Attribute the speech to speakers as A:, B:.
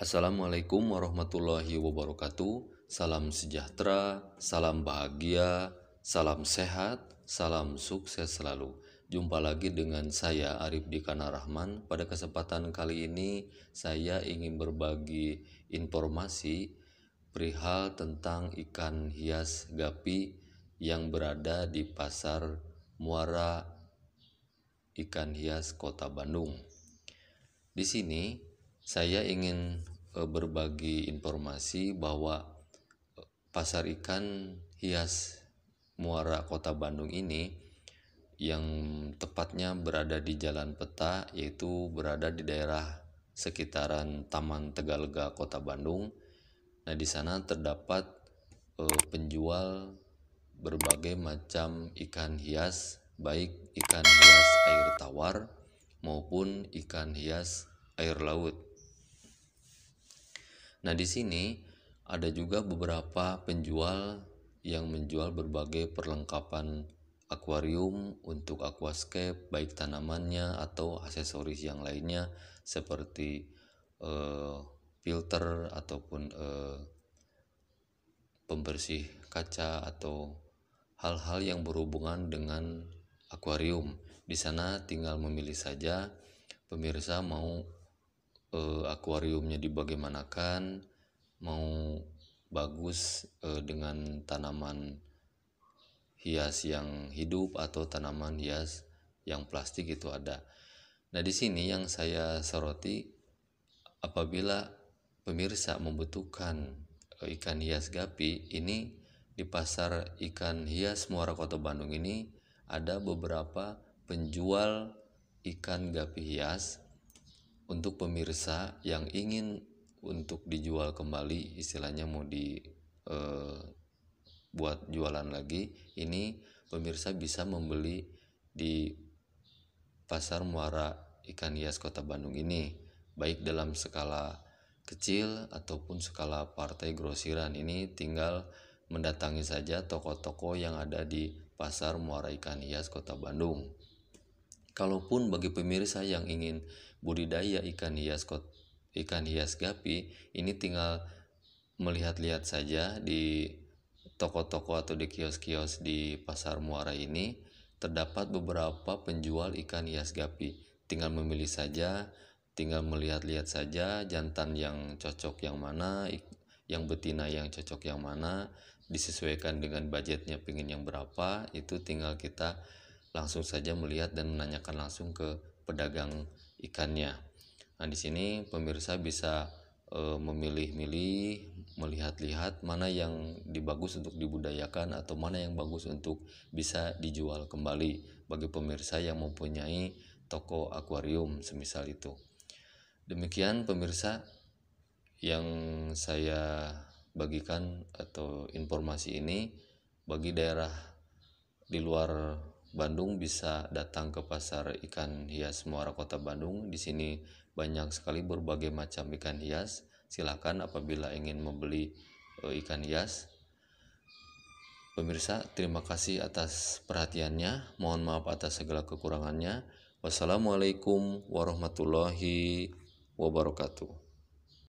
A: Assalamualaikum warahmatullahi wabarakatuh. Salam sejahtera, salam bahagia, salam sehat, salam sukses selalu. Jumpa lagi dengan saya Arif Dikana Rahman. Pada kesempatan kali ini saya ingin berbagi informasi perihal tentang ikan hias gapi yang berada di pasar Muara Ikan Hias Kota Bandung. Di sini saya ingin eh, berbagi informasi bahwa eh, pasar ikan hias Muara Kota Bandung ini yang tepatnya berada di Jalan Peta yaitu berada di daerah sekitaran Taman Tegalega Kota Bandung. Nah, di sana terdapat uh, penjual berbagai macam ikan hias baik ikan hias air tawar maupun ikan hias air laut. Nah, di sini ada juga beberapa penjual yang menjual berbagai perlengkapan akuarium untuk aquascape baik tanamannya atau aksesoris yang lainnya seperti eh, filter ataupun eh, pembersih kaca atau hal-hal yang berhubungan dengan akuarium. Di sana tinggal memilih saja pemirsa mau uh, akuariumnya dibagaimanakan mau bagus uh, dengan tanaman hias yang hidup atau tanaman hias yang plastik itu ada. Nah, di sini yang saya soroti apabila pemirsa membutuhkan eh, ikan hias gapi ini di pasar ikan hias Muara Kota Bandung ini ada beberapa penjual ikan gapi hias untuk pemirsa yang ingin untuk dijual kembali istilahnya mau di e, buat jualan lagi ini pemirsa bisa membeli di pasar muara ikan hias kota Bandung ini baik dalam skala kecil ataupun skala partai grosiran ini tinggal mendatangi saja toko-toko yang ada di pasar muara ikan hias kota Bandung kalaupun bagi pemirsa yang ingin budidaya ikan hias kot, ikan hias gapi ini tinggal melihat-lihat saja di toko-toko atau di kios-kios di pasar muara ini terdapat beberapa penjual ikan hias gapi. Tinggal memilih saja, tinggal melihat-lihat saja jantan yang cocok yang mana, yang betina yang cocok yang mana, disesuaikan dengan budgetnya pingin yang berapa, itu tinggal kita langsung saja melihat dan menanyakan langsung ke pedagang ikannya. Nah, di sini pemirsa bisa e, memilih-milih, melihat-lihat mana yang dibagus untuk dibudayakan atau mana yang bagus untuk bisa dijual kembali bagi pemirsa yang mempunyai toko akuarium semisal itu. Demikian pemirsa yang saya bagikan atau informasi ini bagi daerah di luar Bandung bisa datang ke pasar ikan hias Muara Kota Bandung. Di sini banyak sekali berbagai macam ikan hias. Silakan apabila ingin membeli eh, ikan hias. Pemirsa, terima kasih atas perhatiannya. Mohon maaf atas segala kekurangannya. Wassalamualaikum warahmatullahi wabarakatuh.